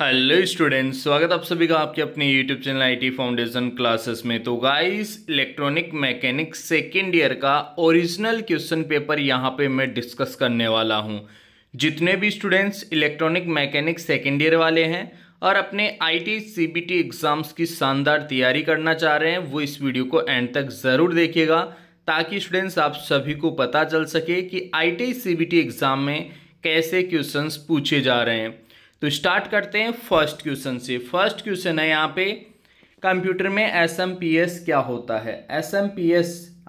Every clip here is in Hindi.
हेलो स्टूडेंट्स स्वागत आप सभी का आपके अपने YouTube channel IT foundation classes में तो guys electronic mechanic second year का ओरिजिनल क्वेश्चन पेपर यहाँ पे मैं डिस्कस करने वाला हूँ जितने भी students electronic mechanic second year वाले हैं और अपने आईटी सीबीटी एग्ज़ाम्स की शानदार तैयारी करना चाह रहे हैं वो इस वीडियो को एंड तक ज़रूर देखिएगा ताकि स्टूडेंट्स आप सभी को पता चल सके कि आई टी एग्ज़ाम में कैसे क्वेश्चन पूछे जा रहे हैं तो स्टार्ट करते हैं फर्स्ट क्वेश्चन से फर्स्ट क्वेश्चन है यहाँ पे कंप्यूटर में एस क्या होता है एस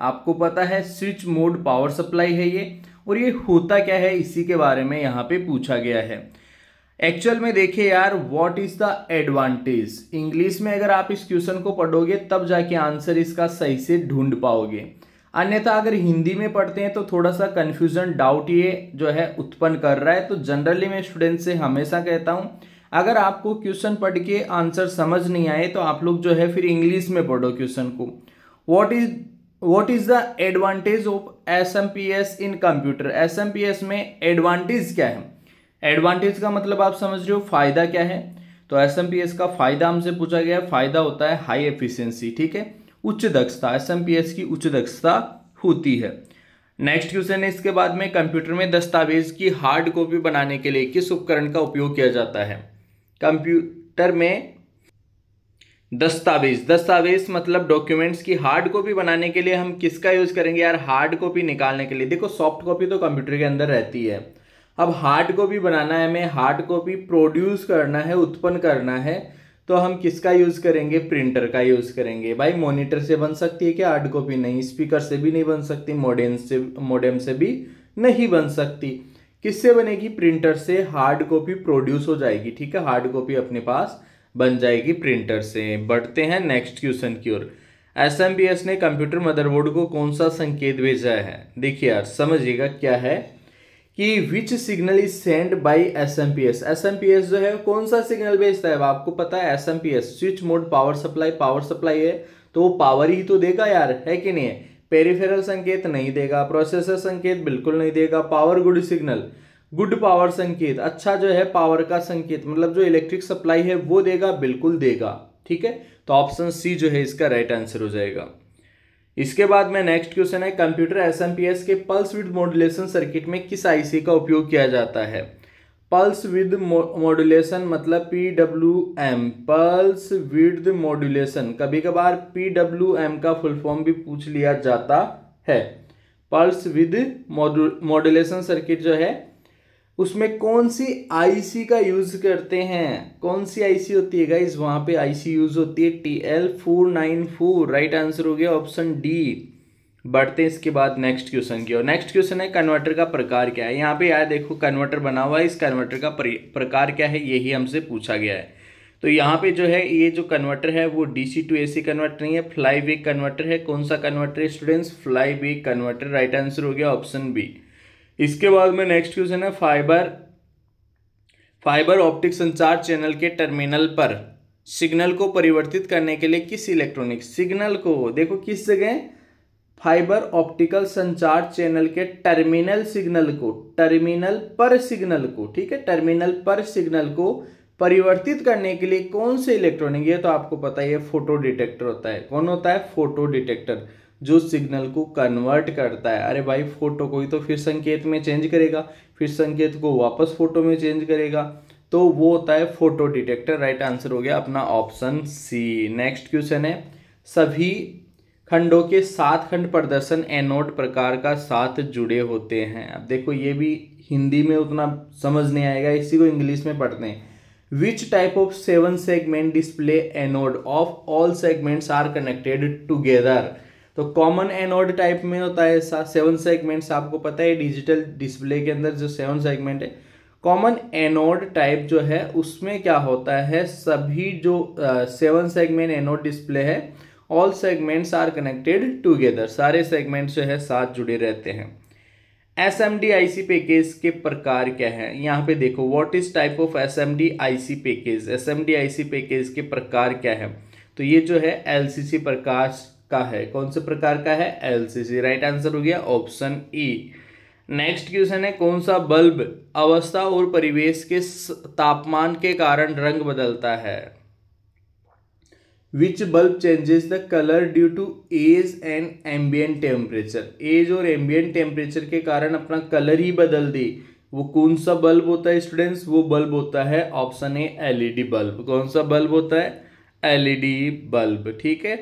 आपको पता है स्विच मोड पावर सप्लाई है ये और ये होता क्या है इसी के बारे में यहाँ पे पूछा गया है एक्चुअल में देखिए यार what is the advantage English में अगर आप इस क्वेश्चन को पढ़ोगे तब जाके आंसर इसका सही से ढूंढ पाओगे अन्यथा अगर हिंदी में पढ़ते हैं तो थोड़ा सा कन्फ्यूज़न डाउट ये जो है उत्पन्न कर रहा है तो जनरली मैं स्टूडेंट से हमेशा कहता हूँ अगर आपको क्वेश्चन पढ़ के आंसर समझ नहीं आए तो आप लोग जो है फिर इंग्लिश में पढ़ो क्वेश्चन को what is what is the advantage of S M P S in computer S M P S में एडवांटेज क्या है एडवांटेज का मतलब आप समझ रहे हो फ़ायदा क्या है तो एस एम पी एस का फ़ायदा हमसे पूछा गया है फ़ायदा होता है हाई एफिशियंसी ठीक है उच्च दक्षता एस की उच्च दक्षता होती है नेक्स्ट क्वेश्चन है इसके बाद में कंप्यूटर में दस्तावेज की हार्ड कॉपी बनाने के लिए किस उपकरण का उपयोग किया जाता है कंप्यूटर में दस्तावेज दस्तावेज मतलब डॉक्यूमेंट्स की हार्ड कॉपी बनाने के लिए हम किसका यूज़ करेंगे यार हार्ड कॉपी निकालने के लिए देखो सॉफ्ट कॉपी तो कंप्यूटर के अंदर रहती है अब हार्ड कॉपी बनाना है हमें हार्ड कॉपी प्रोड्यूस करना है उत्पन्न करना है तो हम किसका यूज़ करेंगे प्रिंटर का यूज़ करेंगे भाई मॉनिटर से बन सकती है क्या हार्ड कॉपी नहीं स्पीकर से भी नहीं बन सकती मॉडेम से मॉडेम से भी नहीं बन सकती किससे बनेगी प्रिंटर से हार्ड कॉपी प्रोड्यूस हो जाएगी ठीक है हार्ड कॉपी अपने पास बन जाएगी प्रिंटर से बढ़ते हैं नेक्स्ट क्वेश्चन की ओर एस ने कंप्यूटर मदरबोर्ड को कौन सा संकेत भेजा है देखिए यार समझिएगा क्या है कि which signal is send by SMPS SMPS जो है कौन सा सिग्नल भेजता है आपको पता है SMPS switch mode power supply power supply है तो वो पावर ही तो देगा यार है कि नहीं है पेरीफेरल संकेत नहीं देगा प्रोसेसर संकेत बिल्कुल नहीं देगा power good signal good power संकेत अच्छा जो है पावर का संकेत मतलब जो इलेक्ट्रिक सप्लाई है वो देगा बिल्कुल देगा ठीक है तो ऑप्शन सी जो है इसका राइट आंसर हो जाएगा इसके बाद में नेक्स्ट क्वेश्चन है कंप्यूटर एस के पल्स विद मॉड्यूलेशन सर्किट में किस आईसी का उपयोग किया जाता है पल्स विद मॉड्यूलेशन मतलब P W M pulse width modulation कभी कभार पी डब्ल्यू एम का फुल फॉर्म भी पूछ लिया जाता है पल्स विद मॉड्यूलेशन सर्किट जो है उसमें कौन सी आईसी का यूज़ करते हैं कौन सी आईसी होती है गाइज वहाँ पे आईसी यूज़ होती है T L four nine four right answer हो गया ऑप्शन डी बढ़ते हैं इसके बाद नेक्स्ट क्वेश्चन की और नेक्स्ट क्वेश्चन है कन्वर्टर का प्रकार क्या है यहाँ पे आया देखो कन्वर्टर बना हुआ है इस कन्वर्टर का प्रकार क्या है यही हमसे पूछा गया है तो यहाँ पे जो है ये जो कन्वर्टर है वो डीसी टू एसी कन्वर्टर नहीं है फ्लाई वे कन्वर्टर है कौन सा कन्वर्टर है students fly way converter right answer हो गया ऑप्शन बी इसके बाद में नेक्स्ट क्वेश्चन है फाइबर फाइबर ऑप्टिक संचार चैनल के टर्मिनल पर सिग्नल को परिवर्तित करने के लिए किस इलेक्ट्रॉनिक सिग्नल को देखो किस जगह फाइबर ऑप्टिकल संचार चैनल के टर्मिनल सिग्नल को टर्मिनल पर सिग्नल को ठीक है टर्मिनल पर सिग्नल को परिवर्तित करने के लिए कौन से इलेक्ट्रॉनिक ये तो आपको पता ही है फोटो डिटेक्टर होता है कौन होता है फोटो डिटेक्टर जो सिग्नल को कन्वर्ट करता है अरे भाई फोटो को ही तो फिर संकेत में चेंज करेगा फिर संकेत को वापस फोटो में चेंज करेगा तो वो होता है फोटो डिटेक्टर राइट आंसर हो गया अपना ऑप्शन सी नेक्स्ट क्वेश्चन है सभी खंडों के सात खंड प्रदर्शन एनोड प्रकार का साथ जुड़े होते हैं अब देखो ये भी हिंदी में उतना समझ नहीं आएगा इसी को इंग्लिश में पढ़ते हैं which type of seven segment display anode of all segments are connected together तो कॉमन एनोड टाइप में होता है सेवन सेगमेंट्स आपको पता है डिजिटल डिस्प्ले के अंदर जो सेवन सेगमेंट है कॉमन एनोड टाइप जो है उसमें क्या होता है सभी जो सेवन सेगमेंट एनोड डिस्प्ले है all segments are connected together सारे सेगमेंट्स जो है साथ जुड़े रहते हैं S M D I C package के प्रकार क्या है यहाँ पे देखो what is type of S M D I C package S M D I C package के प्रकार क्या है तो ये जो है एल सी सी प्रकाश का है कौन से प्रकार का है एलसीसी राइट आंसर हो गया ऑप्शन ई नेक्स्ट क्वेश्चन है कौन सा बल्ब अवस्था और परिवेश के तापमान के कारण रंग बदलता है which bulb changes the colour due to age and ambient temperature age और एम्बियन टेम्परेचर के कारण अपना कलर ही बदल दी वो कौन सा बल्ब होता है स्टूडेंट्स वो बल्ब होता है ऑप्शन ए एलईडी बल्ब कौन सा बल्ब होता है एलईडी बल्ब ठीक है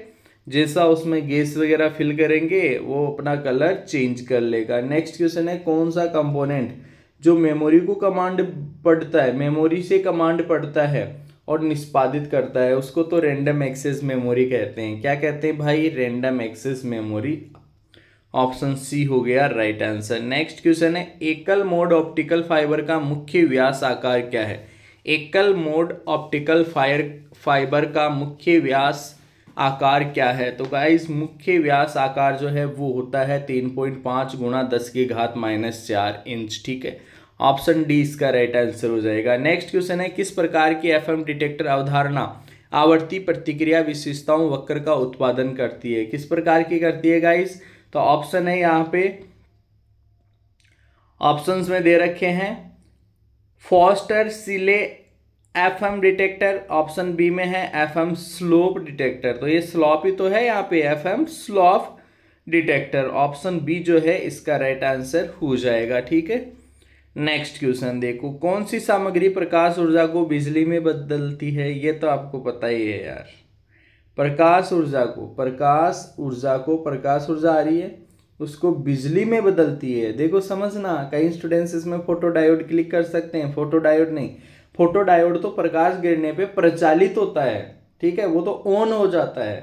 जैसा उसमें गैस वगैरह फिल करेंगे वो अपना कलर चेंज कर लेगा नेक्स्ट क्वेश्चन है कौन सा कंपोनेंट जो मेमोरी को कमांड पढ़ता है मेमोरी से कमांड पढ़ता है और निष्पादित करता है उसको तो रेंडम एक्सेस मेमोरी कहते हैं क्या कहते हैं भाई random access memory option C हो गया राइट आंसर नेक्स्ट क्वेश्चन है एकल मोड ऑप्टिकल फाइबर का मुख्य व्यास आकार क्या है एकल मोड ऑप्टिकल फायर फाइबर का मुख्य व्यास आकार क्या है तो गाइस मुख्य व्यास आकार जो है वो होता है तीन पॉइंट पाँच गुणा दस की घात माइनस चार इंच ठीक है ऑप्शन डी इसका राइट आंसर हो जाएगा नेक्स्ट क्वेश्चन है किस प्रकार की एफ डिटेक्टर अवधारणा आवर्ती प्रतिक्रिया विशेषताओं वक्र का उत्पादन करती है किस प्रकार की करती है गाइस तो ऑप्शन है यहाँ पे ऑप्शंस में दे रखे हैं Foster Seeley F M detector option B में है एफ एम स्लोप डिटेक्टर तो ये स्लॉप ही तो है यहाँ पे F M slope detector option B जो है इसका राइट right आंसर हो जाएगा ठीक है नेक्स्ट क्वेश्चन देखो कौन सी सामग्री प्रकाश ऊर्जा को बिजली में बदलती है ये तो आपको पता ही है यार प्रकाश ऊर्जा को प्रकाश ऊर्जा को प्रकाश ऊर्जा आ रही है उसको बिजली में बदलती है देखो समझना कई स्टूडेंट्स इसमें फोटो डायोड क्लिक कर सकते हैं फोटो डायोड नहीं फोटोडायोड तो प्रकाश गिरने पे प्रचालित होता है ठीक है वो तो ऑन हो जाता है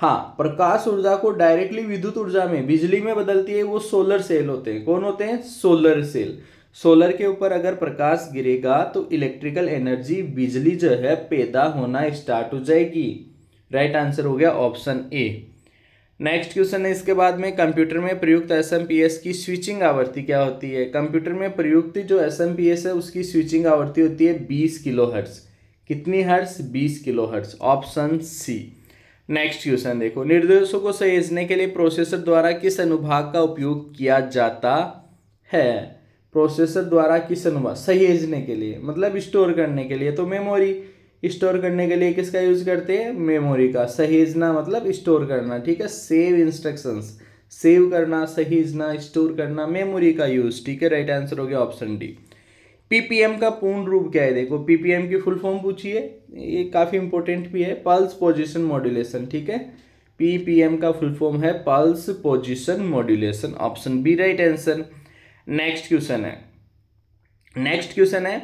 हाँ प्रकाश ऊर्जा को डायरेक्टली विद्युत ऊर्जा में बिजली में बदलती है वो सोलर सेल होते हैं कौन होते हैं सोलर सेल सोलर के ऊपर अगर प्रकाश गिरेगा तो इलेक्ट्रिकल एनर्जी बिजली जो है पैदा होना स्टार्ट हो जाएगी राइट आंसर हो गया ऑप्शन ए नेक्स्ट क्वेश्चन है इसके बाद में कंप्यूटर में प्रयुक्त एस की स्विचिंग आवृत्ति क्या होती है कंप्यूटर में प्रयुक्त जो एस है उसकी स्विचिंग आवृत्ति होती है बीस किलो हर्ट्स कितनी हर्ट्स बीस kilo hertz option C next question देखो निर्देशों को सहेजने के लिए प्रोसेसर द्वारा किस अनुभाग का उपयोग किया जाता है प्रोसेसर द्वारा किस अनुभाग सहेजने के लिए मतलब स्टोर करने के लिए तो मेमोरी स्टोर करने के लिए किसका यूज़ करते हैं मेमोरी का सहेजना मतलब स्टोर करना ठीक है सेव इंस्ट्रक्शंस सेव करना सहेजना स्टोर करना मेमोरी का यूज़ ठीक है राइट आंसर हो गया ऑप्शन डी पीपीएम का पूर्ण रूप क्या है देखो पीपीएम की फुल फॉर्म पूछिए ये काफ़ी इंपॉर्टेंट भी है पल्स पोजिशन मॉड्यूलेशन ठीक है पीपीएम का फुल फॉर्म है pulse position modulation option B right answer next question है नेक्स्ट क्वेश्चन है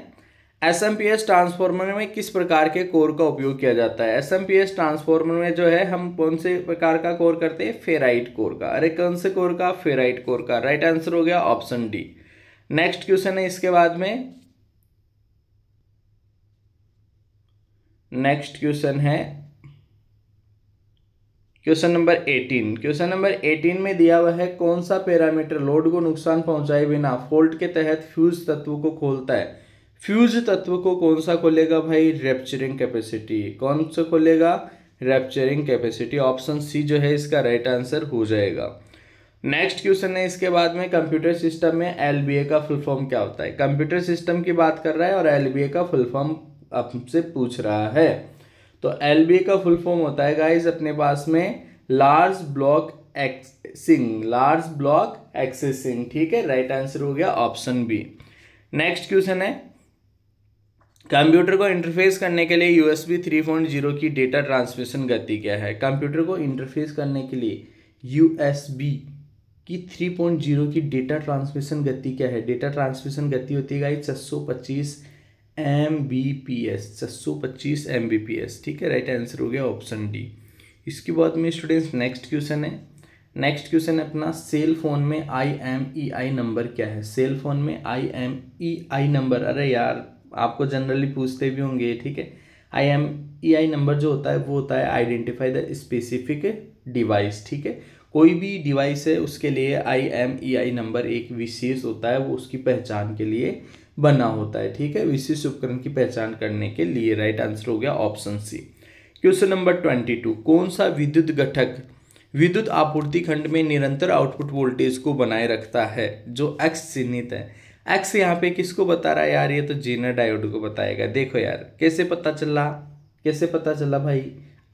S M P S transformer में किस प्रकार के कोर का उपयोग किया जाता है S M P S transformer में जो है हम कौन से प्रकार का कोर करते हैं फेराइट कोर का अरे कौन से कोर का फेराइट कोर का राइट आंसर हो गया ऑप्शन डी नेक्स्ट क्वेश्चन है इसके बाद में नेक्स्ट क्वेश्चन है question number eighteen question number eighteen में दिया हुआ है कौन सा पैरामीटर लोड को नुकसान पहुंचाए बिना फोल्ट के तहत फ्यूज तत्व को खोलता है फ्यूज तत्व को कौन सा खोलेगा भाई रेप्चरिंग कैपेसिटी कौन सा खोलेगा रेप्चरिंग कैपेसिटी ऑप्शन सी जो है इसका राइट आंसर हो जाएगा नेक्स्ट क्वेश्चन है इसके बाद में कंप्यूटर सिस्टम में एल का फुल फॉर्म क्या होता है कंप्यूटर सिस्टम की बात कर रहा है और एल का फुल फॉर्म आपसे पूछ रहा है तो एल का फुल फॉर्म होता है गाइज अपने पास में large block accessing large block accessing ठीक है राइट आंसर हो गया ऑप्शन बी नेक्स्ट क्वेश्चन है कंप्यूटर को इंटरफेस करने के लिए U S B three point zero की डेटा ट्रांसमिशन गति क्या है कंप्यूटर को इंटरफेस करने के लिए यू एस बी की थ्री पॉइंट जीरो की डेटा ट्रांसमिशन गति क्या है डेटा ट्रांसमिशन गति होती है गाई छः सौ पच्चीस एम बी पी एस छः सौ पच्चीस एम बी पी एस ठीक है राइट आंसर हो गया ऑप्शन डी इसके बाद में स्टूडेंट्स नेक्स्ट क्वेश्चन है नेक्स्ट क्वेश्चन है अपना सेल फोन में I M E I number क्या है सेल फोन में I M E I number अरे यार आपको जनरली पूछते भी होंगे ठीक है I M E I number जो होता है वो होता है आइडेंटिफाई द स्पेसिफिक डिवाइस ठीक है कोई भी डिवाइस है उसके लिए I M E I number एक विशेष होता है वो उसकी पहचान के लिए बना होता है ठीक है विशेष उपकरण की पहचान करने के लिए राइट आंसर हो गया option C question number twenty two कौन सा विद्युत घटक विद्युत आपूर्ति खंड में निरंतर आउटपुट वोल्टेज को बनाए रखता है जो एक्स चिन्हित है एक्स यहाँ पे किसको बता रहा है यार ये तो जीनर डायोड को बताएगा देखो यार कैसे पता चला कैसे पता चला भाई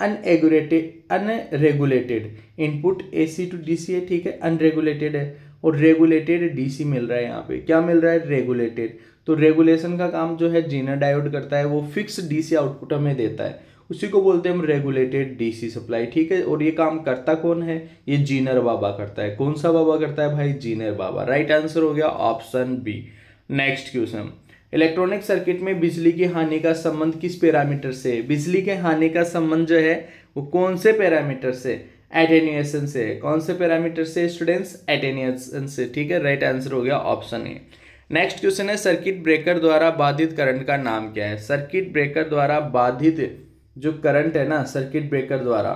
unregulated unregulated input A C to D C है ठीक है अनरेगुलेटेड है और रेगुलेटेड डीसी मिल रहा है यहाँ पे क्या मिल रहा है रेगुलेटेड तो रेगुलेशन का काम जो है जीनर डायोड करता है वो फिक्स डीसी आउटपुट हमें देता है उसी को बोलते हैं हम रेगुलेटेड डीसी सप्लाई ठीक है और ये काम करता कौन है ये जीनर बाबा करता है कौन सा बाबा करता है भाई जीनर बाबा राइट आंसर हो गया option B next question electronic circuit में बिजली की हानि का संबंध किस पैरामीटर से है बिजली के हानि का संबंध जो है वो कौन से पैरामीटर से एटेनिएशन से कौन से पैरामीटर से स्टूडेंट्स एटेनिएशन से ठीक है राइट आंसर हो गया ऑप्शन ए नेक्स्ट क्वेश्चन है सर्किट ब्रेकर द्वारा बाधित करंट का नाम क्या है सर्किट ब्रेकर द्वारा बाधित जो करंट है ना सर्किट ब्रेकर द्वारा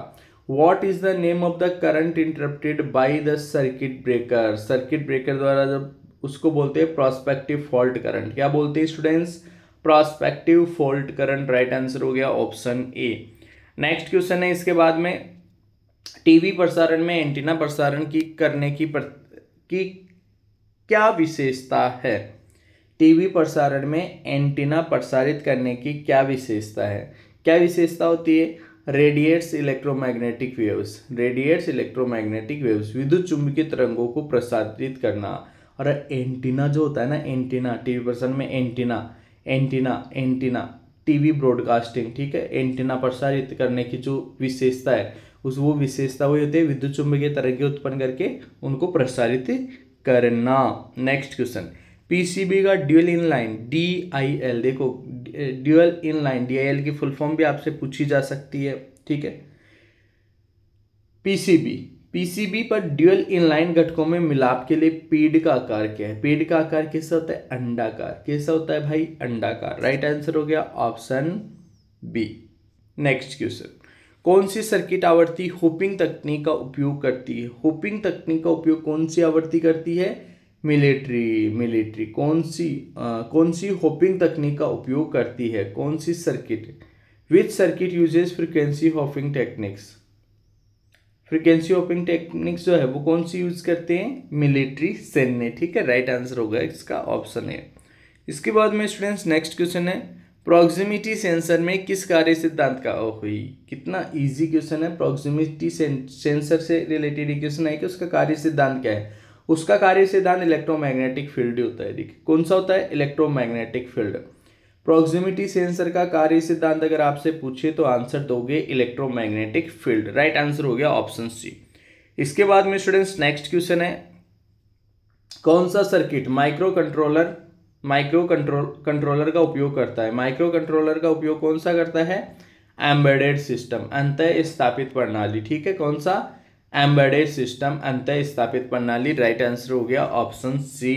what is the name of the current interrupted by the circuit breaker circuit breaker द्वारा जब उसको बोलते हैं प्रॉस्पेक्टिव फॉल्ट करंट क्या बोलते हैं students prospective fault current right answer हो गया ऑप्शन ए नेक्स्ट क्वेश्चन है इसके बाद में टीवी प्रसारण में एंटीना प्रसारण की करने की पर, की क्या विशेषता है टीवी प्रसारण में एंटीना प्रसारित करने की क्या विशेषता है क्या विशेषता होती है radiates electromagnetic waves radiates electromagnetic waves विद्युत चुंबकीय तरंगों को प्रसारित करना और एंटीना जो होता है ना एंटीना टीवी प्रसारण में antenna antenna antenna TV broadcasting ठीक है एंटीना प्रसारित करने की जो विशेषता है उस वो विशेषता वही होती है विद्युत चुंबकीय तरंगे उत्पन्न करके उनको प्रसारित करना नेक्स्ट क्वेश्चन पीसीबी का dual in line D I L देखो dual in line D I L की फुल फॉर्म भी आपसे पूछी जा सकती है ठीक है पीसीबी पीसीबी पर ड्यूअल इनलाइन घटकों में मिलाप के लिए पीड का आकार क्या है पीड का आकार कैसा होता है अंडाकार कैसा होता है भाई अंडाकार राइट आंसर हो गया ऑप्शन बी नेक्स्ट क्वेश्चन कौन सी सर्किट आवर्ती होपिंग तकनीक का उपयोग करती है होपिंग तकनीक का उपयोग कौन सी आवर्ती करती है मिलिट्री मिलिट्री कौन सी आ, कौन सी होपिंग तकनीक का उपयोग करती है कौन सी circuit which circuit uses frequency hopping techniques frequency hopping techniques जो है वो कौन सी यूज करते हैं मिलिट्री सैन्य ठीक है राइट आंसर होगा इसका ऑप्शन है इसके बाद में स्टूडेंट्स नेक्स्ट क्वेश्चन है प्रॉक्सिमिटी सेंसर में किस कार्य सिद्धांत का हुई कितना इजी क्वेश्चन है प्रॉक्सिमिटी सेंसर से रिलेटेड क्वेश्चन है कि उसका कार्य सिद्धांत क्या है उसका कार्य सिद्धांत इलेक्ट्रोमैग्नेटिक फील्ड ही होता है देखिए कौन सा होता है इलेक्ट्रोमैग्नेटिक फील्ड प्रोक्सिमिटी सेंसर का कार्य सिद्धांत अगर आपसे पूछे तो आंसर दोगे इलेक्ट्रोमैग्नेटिक फील्ड राइट आंसर हो गया ऑप्शन सी इसके बाद में स्टूडेंट्स नेक्स्ट क्वेश्चन है कौन सा circuit micro controller micro control controller का उपयोग करता है माइक्रो कंट्रोलर का उपयोग कौन सा करता है एम्बेडेड सिस्टम अंत स्थापित प्रणाली ठीक है कौन सा एम्बेडेड सिस्टम अंत स्थापित प्रणाली राइट आंसर हो गया option C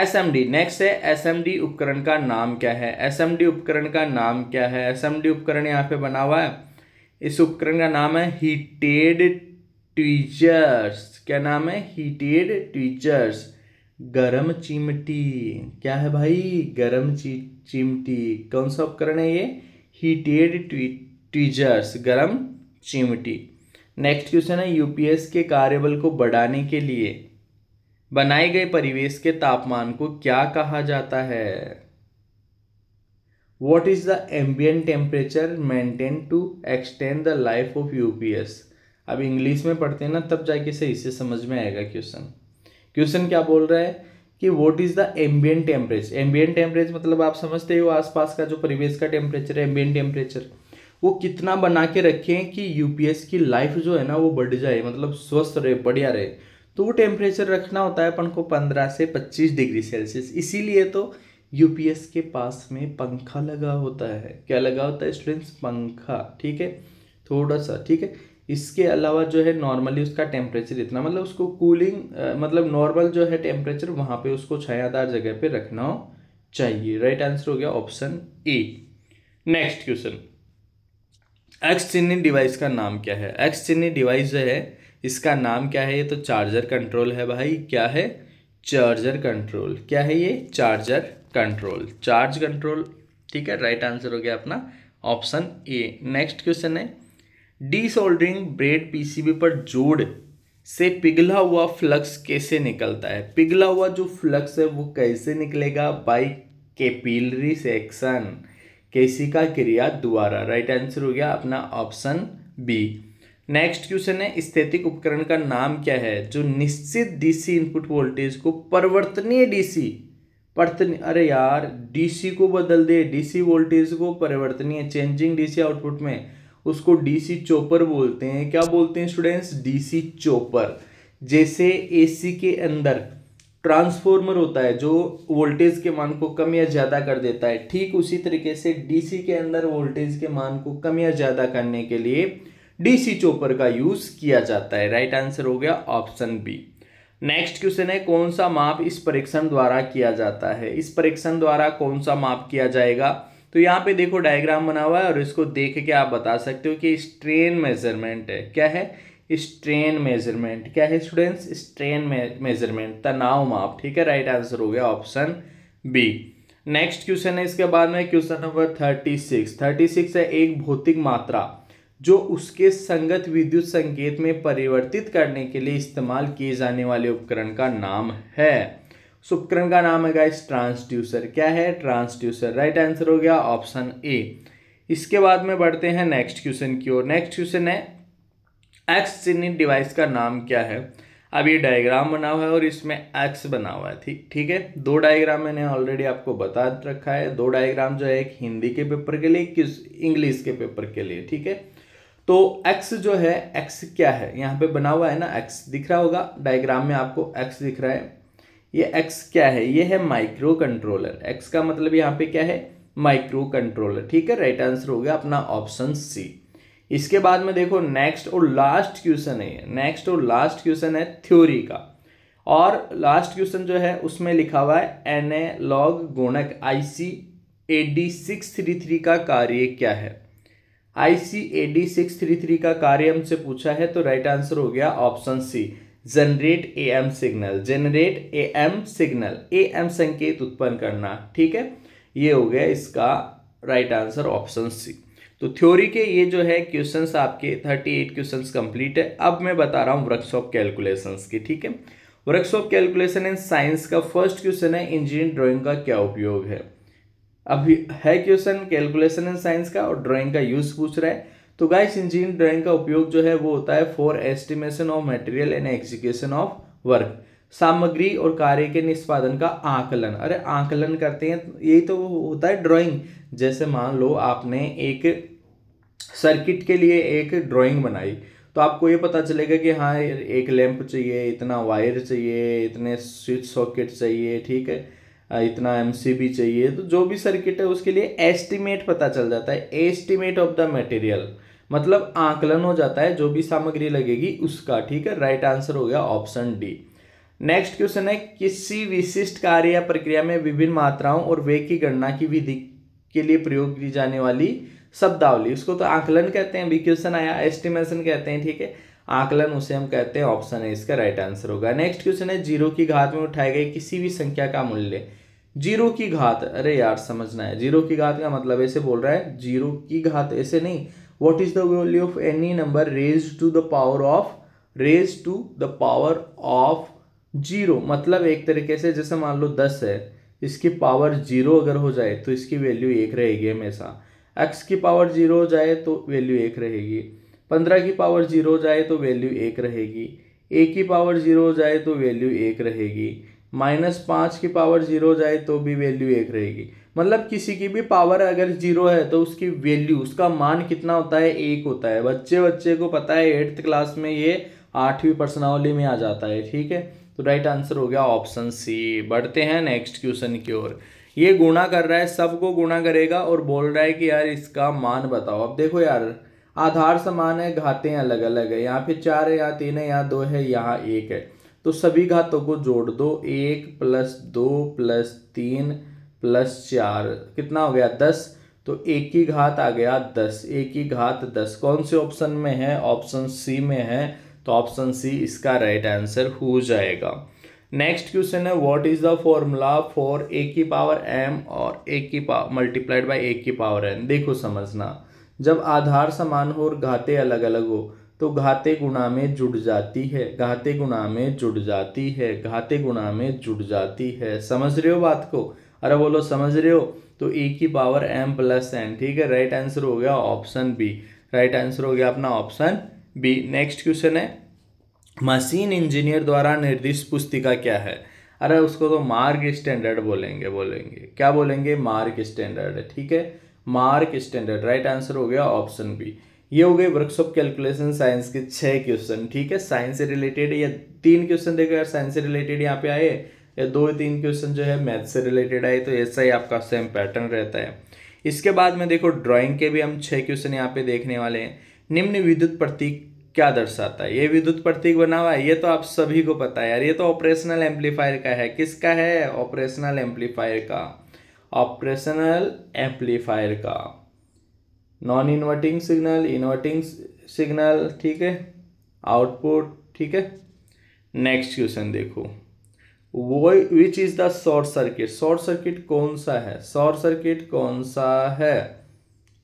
S M D next है एस एम डी उपकरण का नाम क्या है एस एम डी उपकरण का नाम क्या है एस एम डी उपकरण यहाँ पे बना हुआ है इस उपकरण का नाम है हीटेड ट्वीचर्स क्या नाम है हीटेड ट्वीचर्स गरम चिमटी क्या है भाई गरम ची चिमटी कौन सा उपकरण है ये हीटेड ट्वी ट्वीजर्स गरम चिमटी नेक्स्ट क्वेश्चन है यूपीएस के कार्यबल को बढ़ाने के लिए बनाए गए परिवेश के तापमान को क्या कहा जाता है what is the ambient temperature maintain to extend the life of UPS अब इंग्लिश में पढ़ते हैं ना तब जाके सही से समझ में आएगा क्वेश्चन क्वेश्चन क्या बोल रहा है कि what is the ambient temperature ambient temperature मतलब आप समझते हो आसपास का जो परिवेश का टेम्परेचर है एम्बियन टेम्परेचर वो कितना बना के रखें कि यूपीएस की लाइफ जो है ना वो बढ़ जाए मतलब स्वस्थ रहे बढ़िया रहे तो वो टेम्परेचर रखना होता है अपन को पंद्रह से पच्चीस डिग्री सेल्सियस इसीलिए तो यूपीएस के पास में पंखा लगा होता है क्या लगा होता है स्टूडेंट्स पंखा ठीक है थोड़ा सा ठीक है इसके अलावा जो है नॉर्मली उसका टेम्परेचर इतना मतलब उसको कूलिंग मतलब नॉर्मल जो है टेम्परेचर वहाँ पे उसको छायादार जगह पे रखना चाहिए राइट आंसर हो गया option A next question X चिन्नी डिवाइस का नाम क्या है एक्स चिन्नी डिवाइस जो है इसका नाम क्या है ये तो चार्जर कंट्रोल है भाई क्या है चार्जर कंट्रोल क्या है ये चार्जर कंट्रोल चार्ज कंट्रोल ठीक है राइट आंसर हो गया अपना ऑप्शन ए नेक्स्ट क्वेश्चन है डी सोल्डरिंग ब्रेड पीसीबी पर जोड़ से पिघला हुआ फ्लक्स कैसे निकलता है पिघला हुआ जो फ्लक्स है वो कैसे निकलेगा बाई कैपिलरी सेक्शन केशिका क्रिया द्वारा राइट आंसर हो गया अपना ऑप्शन बी नेक्स्ट क्वेश्चन है स्थितिक उपकरण का नाम क्या है जो निश्चित डीसी इनपुट वोल्टेज को परिवर्तनीय डीसी परिवर्तन अरे यार डीसी को बदल दे डीसी वोल्टेज को परिवर्तनीय चेंजिंग डीसी आउटपुट में उसको डीसी चोपर बोलते हैं क्या बोलते हैं स्टूडेंट्स डीसी चोपर जैसे एसी के अंदर ट्रांसफॉर्मर होता है जो वोल्टेज के मान को कम या ज़्यादा कर देता है ठीक उसी तरीके से डीसी के अंदर वोल्टेज के मान को कम या ज़्यादा करने के लिए डीसी चोपर का यूज़ किया जाता है राइट आंसर हो गया ऑप्शन बी नेक्स्ट क्वेश्चन है कौन सा माप इस परीक्षण द्वारा किया जाता है इस परीक्षण द्वारा कौन सा माप किया जाएगा तो यहाँ पे देखो डायग्राम बना हुआ है और इसको देख के आप बता सकते हो कि स्ट्रेन मेजरमेंट है क्या है स्ट्रेन मेजरमेंट क्या है स्टूडेंट्स स्ट्रेन मेजरमेंट तनाव माप ठीक है राइट आंसर हो गया ऑप्शन बी नेक्स्ट क्वेश्चन है इसके बाद में question number thirty six thirty six है एक भौतिक मात्रा जो उसके संगत विद्युत संकेत में परिवर्तित करने के लिए इस्तेमाल किए जाने वाले उपकरण का नाम है उस उपकरण का नाम है गाइस ट्रांसड्यूसर क्या है ट्रांसड्यूसर राइट आंसर हो गया ऑप्शन ए इसके बाद में बढ़ते हैं नेक्स्ट क्वेश्चन की ओर नेक्स्ट क्वेश्चन है एक्स चिन्हित डिवाइस का नाम क्या है अब ये डायग्राम बना हुआ है और इसमें एक्स बना हुआ है ठीक ठीक है दो डायग्राम मैंने ऑलरेडी आपको बता रखा है दो डायग्राम जो है एक हिंदी के पेपर के लिए किस इंग्लिश के पेपर के लिए ठीक है तो एक्स जो है एक्स क्या है यहाँ पे बना हुआ है ना एक्स दिख रहा होगा डायग्राम में आपको एक्स दिख रहा है ये एक्स क्या है ये है माइक्रो कंट्रोलर एक्स का मतलब यहाँ पे क्या है माइक्रो कंट्रोलर ठीक है राइट आंसर हो गया अपना ऑप्शन सी इसके बाद में देखो नेक्स्ट और लास्ट क्वेश्चन है नेक्स्ट और लास्ट क्वेश्चन है थ्योरी का और लास्ट क्वेश्चन जो है उसमें लिखा हुआ है लॉग गुणक IC AD six three three का कार्य क्या है IC AD six three three का कार्य हमसे पूछा है तो राइट आंसर हो गया option C generate A M signal generate A M signal A M संकेत उत्पन्न करना ठीक है ये हो गया इसका राइट आंसर ऑप्शन सी तो थ्योरी के ये जो है क्वेश्चंस आपके 38 क्वेश्चन कंप्लीट है अब मैं बता रहा हूँ वर्क्स ऑफ कैलकुलेशंस की ठीक है workshop of calculation in science का फर्स्ट क्वेश्चन है इंजीनियर ड्राइंग का क्या उपयोग है अभी है क्वेश्चन कैलकुलेशन इन साइंस का और ड्राइंग का यूज पूछ रहा है तो गाइस इंजीनियर ड्राइंग का उपयोग जो है वो होता है for estimation of material and execution of work सामग्री और कार्य के निष्पादन का आकलन अरे आकलन करते हैं यही तो होता है ड्राइंग जैसे मान लो आपने एक सर्किट के लिए एक ड्राइंग बनाई तो आपको ये पता चलेगा कि हाँ एक लैंप चाहिए इतना वायर चाहिए इतने स्विच सॉकेट चाहिए ठीक है इतना एम चाहिए तो जो भी सर्किट है उसके लिए एस्टिमेट पता चल जाता है एस्टिमेट ऑफ द मटेरियल मतलब आकलन हो जाता है जो भी सामग्री लगेगी उसका ठीक है राइट आंसर हो गया ऑप्शन डी नेक्स्ट क्वेश्चन है किसी विशिष्ट कार्य या प्रक्रिया में विभिन्न मात्राओं और वेग की गणना की विधि के लिए प्रयोग की जाने वाली शब्दावली उसको तो आकलन कहते हैं भी क्वेश्चन आया एस्टिमेशन कहते हैं ठीक है आकलन उसे हम कहते हैं ऑप्शन है इसका राइट आंसर होगा नेक्स्ट क्वेश्चन है जीरो की घात में उठाए गए किसी भी संख्या का मूल्य जीरो की घात अरे यार समझना है जीरो की घात का मतलब ऐसे बोल रहा है जीरो की घात ऐसे नहीं what is the value of any number raise to the power of raise to the power of zero मतलब एक तरीके से जैसे मान लो दस है इसकी पावर जीरो अगर हो जाए तो इसकी वैल्यू एक रहेगी हमेशा एक्स की पावर जीरो हो जाए तो वैल्यू एक रहेगी पंद्रह की पावर जीरो हो जाए तो वैल्यू एक रहेगी ए की पावर जीरो हो जाए तो वैल्यू एक रहेगी माइनस पाँच की पावर जीरो हो जाए तो भी वैल्यू एक रहेगी मतलब किसी की भी पावर अगर जीरो है तो उसकी वैल्यू उसका मान कितना होता है एक होता है बच्चे बच्चे को पता है एट्थ क्लास में ये आठवीं पर्सनावली में आ जाता है ठीक है तो राइट आंसर हो गया ऑप्शन सी बढ़ते हैं नेक्स्ट क्वेश्चन की ओर ये गुणा कर रहा है सबको गुणा करेगा और बोल रहा है कि यार इसका मान बताओ अब देखो यार आधार समान है घाते अलग अलग है यहाँ पे चार है यहाँ तीन है यहाँ दो है यहाँ एक है तो सभी घातों को जोड़ दो एक प्लस दो प्लस तीन प्लस चार कितना हो गया दस तो एक की घात आ गया दस एक की घात दस कौन से ऑप्शन में है ऑप्शन सी में है तो ऑप्शन सी इसका राइट right आंसर हो जाएगा नेक्स्ट क्वेश्चन है what is the formula for A की पावर एम और ए की पावर मल्टीप्लाइड बाई ए की पावर एन देखो समझना जब आधार समान हो और घाते अलग अलग हो तो घाते गुणा में जुड़ जाती है घाते गुणा में जुड़ जाती है घाते गुणा में जुड़ जाती है समझ रहे हो बात को अरे बोलो समझ रहे हो तो ए की पावर एम प्लस एन ठीक है राइट आंसर हो गया ऑप्शन बी राइट आंसर हो गया अपना ऑप्शन बी नेक्स्ट क्वेश्चन है मशीन इंजीनियर द्वारा निर्दिष्ट पुस्तिका क्या है अरे उसको तो मार्क स्टैंडर्ड बोलेंगे बोलेंगे क्या बोलेंगे मार्क स्टैंडर्ड ठीक है मार्क स्टैंडर्ड राइट आंसर हो गया ऑप्शन बी ये हो गए वर्कशॉप कैलकुलेशन साइंस के छः क्वेश्चन ठीक है साइंस से रिलेटेड या तीन क्वेश्चन देखो यार साइंस से रिलेटेड यहाँ पे आए या दो तीन क्वेश्चन जो है मैथ से रिलेटेड आए तो ऐसा ही आपका सेम पैटर्न रहता है इसके बाद में देखो ड्राइंग के भी हम छः क्वेश्चन यहाँ पे देखने वाले हैं निम्न विद्युत प्रतीक क्या दर्शाता है ये विद्युत प्रतीक बना हुआ है ये तो आप सभी को पता है यार ये तो ऑपरेशनल एम्पलीफायर का है किसका है ऑपरेशनल एम्पलीफायर का ऑपरेशनल एम्पलीफायर का non inverting signal inverting signal ठीक है आउटपुट ठीक है नेक्स्ट क्वेश्चन देखो वो which is the short circuit short circuit कौन सा है शॉर्ट सर्किट कौन सा है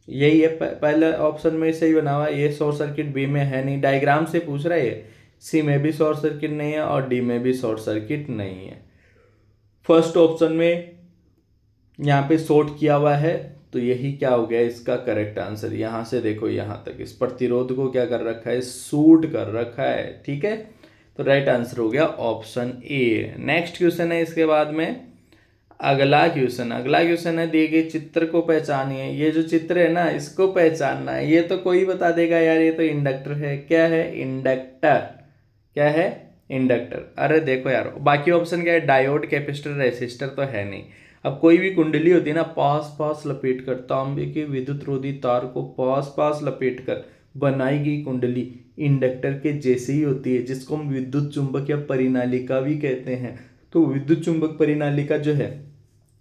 यही है पहले ऑप्शन में सही बना हुआ ये शॉर्ट सर्किट बी में है नहीं डायग्राम से पूछ रहा है सी में भी शॉर्ट सर्किट नहीं है और डी में भी शॉर्ट सर्किट नहीं है फर्स्ट ऑप्शन में यहाँ पे शॉर्ट किया हुआ है तो यही क्या हो गया इसका करेक्ट आंसर यहाँ से देखो यहाँ तक इस प्रतिरोध को क्या कर रखा है सूट कर रखा है ठीक है तो राइट आंसर हो गया ऑप्शन ए नेक्स्ट क्वेश्चन है इसके बाद में अगला क्वेश्चन अगला क्वेश्चन है दिए गए चित्र को पहचानिए ये जो चित्र है ना इसको पहचानना है ये तो कोई बता देगा यार ये तो इंडक्टर है क्या है इंडक्टर क्या है इंडक्टर अरे देखो यार बाकी ऑप्शन क्या है डायोड कैपेसिटर रेसिस्टर तो है नहीं अब कोई भी कुंडली होती है ना पास पास लपेट कर तांबे के विद्युत रोधी तार को पास पास लपेट कर बनाई गई कुंडली इंडक्टर के जैसे ही होती है जिसको हम विद्युत चुंबक या परिनालिका भी कहते हैं तो विद्युत चुंबक परिनालिका जो है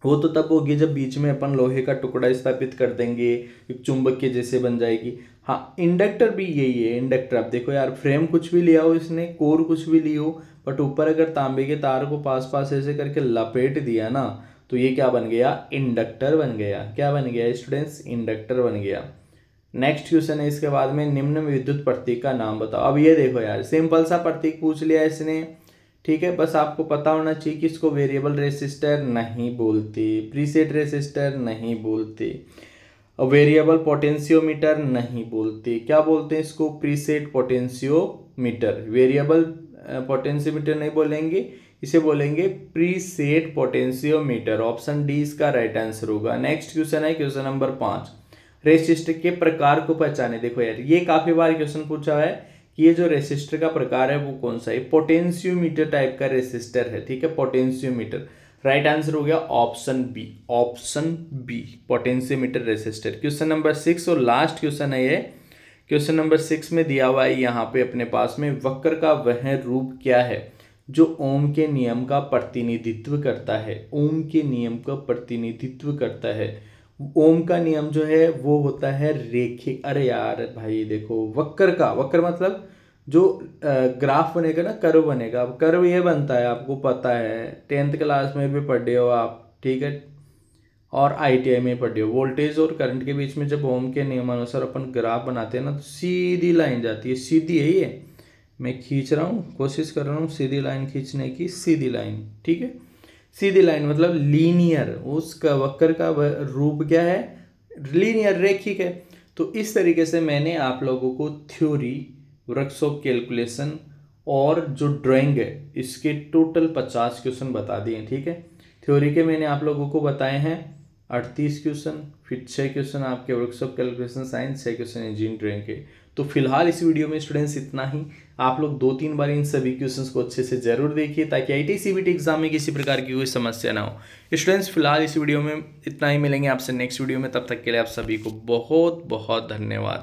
वो तो तब होगी जब बीच में अपन लोहे का टुकड़ा स्थापित कर देंगे एक चुंबक के जैसे बन जाएगी हाँ इंडक्टर भी यही है इंडक्टर आप देखो यार फ्रेम कुछ भी लिया हो इसने कोर कुछ भी लिया हो बट ऊपर अगर तांबे के तार को पास पास ऐसे करके लपेट दिया ना तो ये क्या बन गया इंडक्टर बन गया क्या बन गया स्टूडेंट्स इंडक्टर बन गया नेक्स्ट क्वेश्चन है इसके बाद में निम्न विद्युत प्रतीक का नाम बताओ अब ये देखो यार सिंपल सा प्रतीक पूछ लिया इसने ठीक है बस आपको पता होना चाहिए कि इसको वेरिएबल रेसिस्टर नहीं बोलते प्रीसेट रेसिस्टर नहीं बोलते वेरिएबल पोटेंशियोमीटर नहीं बोलते क्या बोलते हैं इसको प्रीसेट पोटेंशियोमीटर वेरिएबल पोटेंशियोमीटर नहीं बोलेंगे इसे बोलेंगे प्रीसेट पोटेंशियोमीटर ऑप्शन डी इसका राइट आंसर होगा नेक्स्ट क्वेश्चन है क्वेश्चन नंबर पाँच रेसिस्टर के प्रकार को पहचाने देखो यार ये काफ़ी बार क्वेश्चन पूछा है ये जो रेसिस्टर का प्रकार है वो कौन सा है पोटेंशियोमीटर टाइप का रेसिस्टर है ठीक है पोटेंशियोमीटर राइट आंसर हो गया option B option B potentiometer resistor question number six और लास्ट क्वेश्चन है ये क्वेश्चन नंबर सिक्स में दिया हुआ है यहाँ पे अपने पास में वक्र का वह रूप क्या है जो ओम के नियम का प्रतिनिधित्व करता है ओम के नियम का प्रतिनिधित्व करता है ओम का नियम जो है वो होता है रेखी अरे यार भाई देखो वक्र का वक्र मतलब जो ग्राफ बनेगा ना कर्व बनेगा अब कर्व ये बनता है आपको पता है टेंथ क्लास में भी पढ़े हो आप ठीक है और आईटीआई में पढ़े हो वोल्टेज और करंट के बीच में जब ओम के नियमानुसार अपन ग्राफ बनाते हैं ना तो सीधी लाइन जाती है सीधी है ये मैं खींच रहा हूँ कोशिश कर रहा हूँ सीधी लाइन खींचने की सीधी लाइन ठीक है सीधी लाइन मतलब लीनियर उसका वक्र का रूप क्या है लीनियर रेखिक है तो इस तरीके से मैंने आप लोगों को थ्योरी वर्कशॉप कैलकुलेशन और जो ड्राइंग है इसके टोटल पचास क्वेश्चन बता दिए ठीक है थ्योरी के मैंने आप लोगों को बताए हैं अड़तीस क्वेश्चन फिर छः क्वेश्चन आपके वर्कशॉप कैलकुलेशन साइंस छः क्वेश्चन इंजीनियरिंग के तो फिलहाल इस वीडियो में स्टूडेंट्स इतना ही आप लोग दो तीन बार इन सभी क्वेश्चंस को अच्छे से जरूर देखिए ताकि आई टी एग्जाम में किसी प्रकार की कोई समस्या ना हो स्टूडेंट्स फिलहाल इस वीडियो में इतना ही मिलेंगे आपसे नेक्स्ट वीडियो में तब तक के लिए आप सभी को बहुत बहुत धन्यवाद